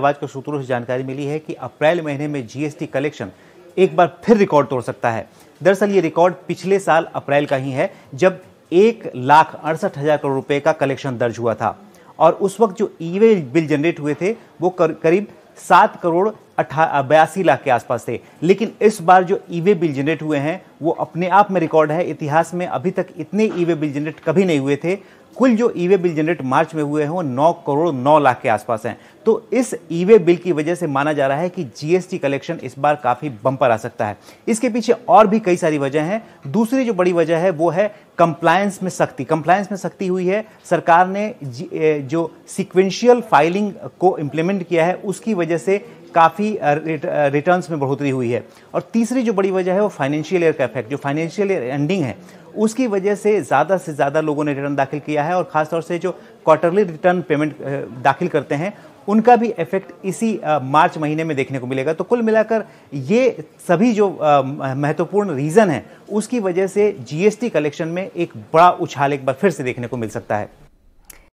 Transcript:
आवाज के सूत्रों से जानकारी मिली है कि अप्रैल महीने में जीएसटी कलेक्शन एक बार फिर रिकॉर्ड तोड़ सकता है दरअसल ये रिकॉर्ड पिछले साल अप्रैल का ही है जब एक लाख अड़सठ हजार करोड़ रुपए का कलेक्शन दर्ज हुआ था और उस वक्त जो ईवे बिल जनरेट हुए थे वो कर, करीब सात करोड़ अठा बयासी लाख के आसपास थे लेकिन इस बार जो ईवे बिल जनरेट हुए हैं वो अपने आप में रिकॉर्ड है इतिहास में अभी तक इतने ईवे बिल जनरेट कभी नहीं हुए थे कुल जो ईवे बिल जनरेट मार्च में हुए हैं वो नौ करोड़ नौ लाख के आसपास हैं तो इस ई वे बिल की वजह से माना जा रहा है कि जीएसटी कलेक्शन इस बार काफ़ी बंपर आ सकता है इसके पीछे और भी कई सारी वजह हैं दूसरी जो बड़ी वजह है वो है कंप्लायंस में सख्ती कंप्लायंस में सख्ती हुई है सरकार ने जो सिक्वेंशियल फाइलिंग को इम्प्लीमेंट किया है उसकी वजह से काफ़ी रिटर्न्स में बढ़ोतरी हुई है और तीसरी जो बड़ी वजह है वो फाइनेंशियल ईयर का इफेक्ट जो फाइनेंशियल ईयर एंडिंग है उसकी वजह से ज़्यादा से ज़्यादा लोगों ने रिटर्न दाखिल किया है और ख़ासतौर से जो क्वार्टरली रिटर्न पेमेंट दाखिल करते हैं उनका भी इफेक्ट इसी मार्च महीने में देखने को मिलेगा तो कुल मिलाकर ये सभी जो महत्वपूर्ण रीज़न है उसकी वजह से जीएसटी कलेक्शन में एक बड़ा उछाल एक बार फिर से देखने को मिल सकता है